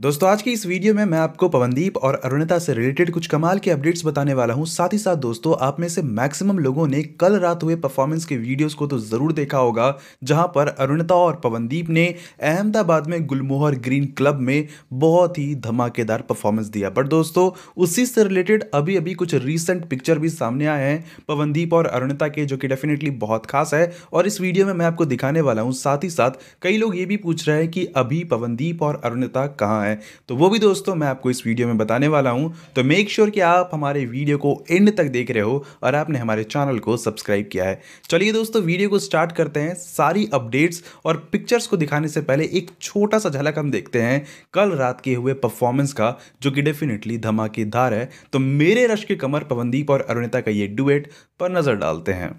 दोस्तों आज की इस वीडियो में मैं आपको पवनदीप और अरुणिता से रिलेटेड कुछ कमाल के अपडेट्स बताने वाला हूं साथ ही साथ दोस्तों आप में से मैक्सिमम लोगों ने कल रात हुए परफॉर्मेंस के वीडियोस को तो ज़रूर देखा होगा जहां पर अरुणिता और पवनदीप ने अहमदाबाद में गुलमोहर ग्रीन क्लब में बहुत ही धमाकेदार परफॉर्मेंस दिया बट दोस्तों उसी से रिलेटेड अभी अभी कुछ रिसेंट पिक्चर भी सामने आए हैं पवनदीप और अरुणिता के जो कि डेफिनेटली बहुत खास है और इस वीडियो में मैं आपको दिखाने वाला हूँ साथ ही साथ कई लोग ये भी पूछ रहे हैं कि अभी पवनदीप और अरुणिता कहाँ है तो वो भी दोस्तों मैं आपको इस वीडियो में बताने वाला हूँ तो मेक श्योर sure कि आप हमारे वीडियो को एंड तक देख रहे हो और आपने हमारे चैनल को सब्सक्राइब किया है चलिए दोस्तों वीडियो को स्टार्ट करते हैं सारी अपडेट्स और पिक्चर्स को दिखाने से पहले एक छोटा सा झलक हम देखते हैं कल रात के हुए परफॉर्मेंस का जो कि डेफिनेटली धमाकेदार है तो मेरे रश के कमर पवनदीप और अरुणिता का ये डुएट पर नजर डालते हैं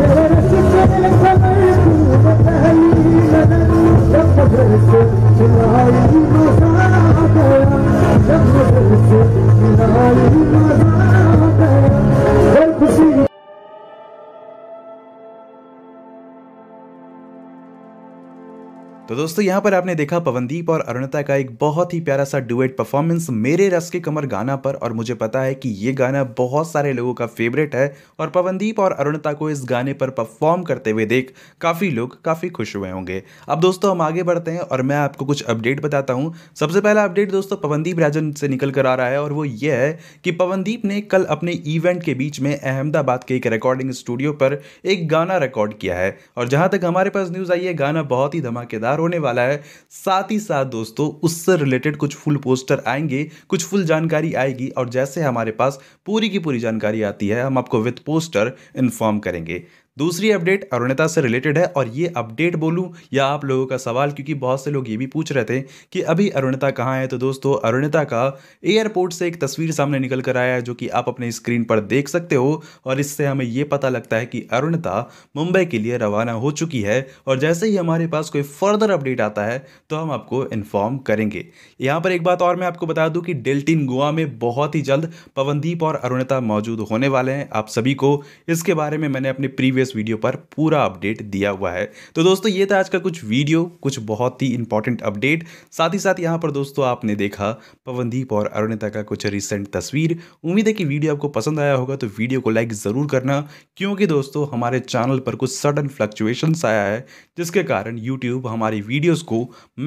मेरे तो दोस्तों यहाँ पर आपने देखा पवनदीप और अरुणता का एक बहुत ही प्यारा सा डुएट परफॉर्मेंस मेरे रस के कमर गाना पर और मुझे पता है कि ये गाना बहुत सारे लोगों का फेवरेट है और पवनदीप और अरुणता को इस गाने पर परफॉर्म करते हुए देख काफ़ी लोग काफ़ी खुश हुए होंगे अब दोस्तों हम आगे बढ़ते हैं और मैं आपको कुछ अपडेट बताता हूँ सबसे पहला अपडेट दोस्तों पवनदीप राजन से निकल कर आ रहा है और वो ये है कि पवनदीप ने कल अपने इवेंट के बीच में अहमदाबाद के एक रिकॉर्डिंग स्टूडियो पर एक गाना रिकॉर्ड किया है और जहाँ तक हमारे पास न्यूज़ आई है गाना बहुत ही धमाकेदार होने वाला है साथ ही साथ दोस्तों उससे रिलेटेड कुछ फुल पोस्टर आएंगे कुछ फुल जानकारी आएगी और जैसे हमारे पास पूरी की पूरी जानकारी आती है हम आपको विथ पोस्टर इन्फॉर्म करेंगे दूसरी अपडेट अरुणता से रिलेटेड है और ये अपडेट बोलूं या आप लोगों का सवाल क्योंकि बहुत से लोग ये भी पूछ रहे थे कि अभी अरुणता कहाँ है तो दोस्तों अरुणता का एयरपोर्ट से एक तस्वीर सामने निकल कर आया है जो कि आप अपने स्क्रीन पर देख सकते हो और इससे हमें ये पता लगता है कि अरुणता मुंबई के लिए रवाना हो चुकी है और जैसे ही हमारे पास कोई फर्दर अपडेट आता है तो हम आपको इन्फॉर्म करेंगे यहाँ पर एक बात और मैं आपको बता दूँ कि डेल्टिन गोवा में बहुत ही जल्द पवनदीप और अरुणता मौजूद होने वाले हैं आप सभी को इसके बारे में मैंने अपने प्रीवियस प्रीवियस वीडियो पर पूरा अपडेट दिया हुआ है तो दोस्तों ये था आज का कुछ वीडियो कुछ बहुत ही इंपॉर्टेंट अपडेट साथ ही साथ यहाँ पर दोस्तों आपने देखा पवनदीप और अरुणिता का कुछ रिसेंट तस्वीर उम्मीद है कि वीडियो आपको पसंद आया होगा तो वीडियो को लाइक ज़रूर करना क्योंकि दोस्तों हमारे चैनल पर कुछ सडन फ्लक्चुएशंस आया है जिसके कारण यूट्यूब हमारी वीडियोज़ को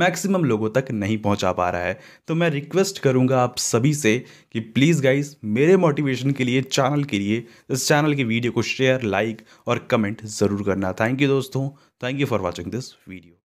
मैक्सिमम लोगों तक नहीं पहुँचा पा रहा है तो मैं रिक्वेस्ट करूँगा आप सभी से कि प्लीज़ गाइज मेरे मोटिवेशन के लिए चैनल के लिए इस चैनल की वीडियो को शेयर लाइक और कमेंट ज़रूर करना थैंक यू दोस्तों thank you for watching this video